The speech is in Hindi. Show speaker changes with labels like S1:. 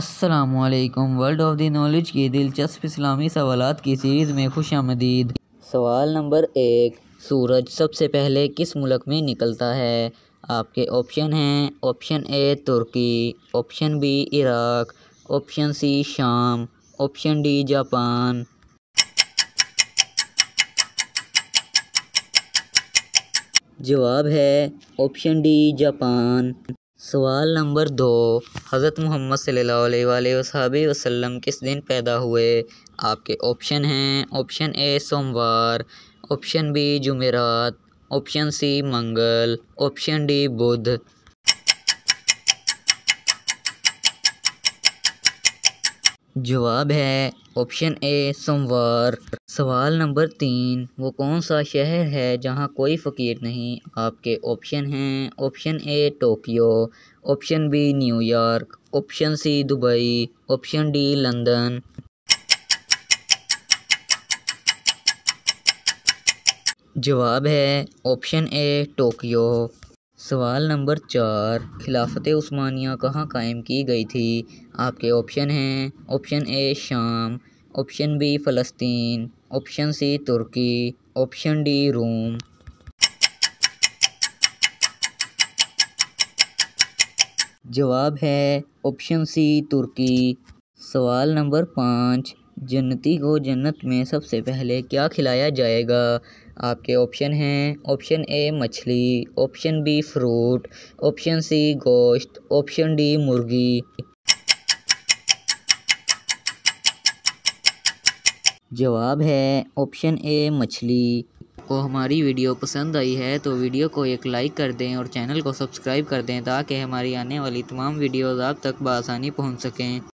S1: असलकम वर्ल्ड ऑफ दी नॉलेज की दिलचस्प इस्लामी सवाल की सीरीज़ में खुश आमदीद सवाल नंबर एक सूरज सबसे पहले किस मुल्क में निकलता है आपके ऑप्शन हैं ऑप्शन ए तुर्की option B Iraq option C शाम ऑप्शन डी जापान जवाब है ऑप्शन डी जापान सवाल नंबर दो हज़रत मोहम्मद सल्लल्लाहु वसम किस दिन पैदा हुए आपके ऑप्शन हैं ऑप्शन ए सोमवार ऑप्शन बी जुमेरात ऑप्शन सी मंगल ऑप्शन डी बुध जवाब है ऑप्शन ए सोमवार सवाल नंबर तीन वो कौन सा शहर है जहाँ कोई फ़कीर नहीं आपके ऑप्शन हैं option A Tokyo option B New York option C Dubai option D London जवाब है ऑप्शन ए टोक्यो सवाल नंबर चार खिलाफत उस्मानिया कहाँ कायम की गई थी आपके ऑप्शन हैं ऑप्शन ए शाम ऑप्शन बी फ़लस्तीन ऑप्शन सी तुर्की ऑप्शन डी रोम जवाब है ऑप्शन सी तुर्की सवाल नंबर पाँच जन्नती को जन्नत में सबसे पहले क्या खिलाया जाएगा आपके ऑप्शन हैं ऑप्शन ए मछली option B fruit option C गोश्त ऑप्शन डी मुर्गी जवाब है ऑप्शन ए मछली को हमारी वीडियो पसंद आई है तो वीडियो को एक लाइक कर दें और चैनल को सब्सक्राइब कर दें ताकि हमारी आने वाली तमाम वीडियोज़ आप तक बसानी पहुँच सकें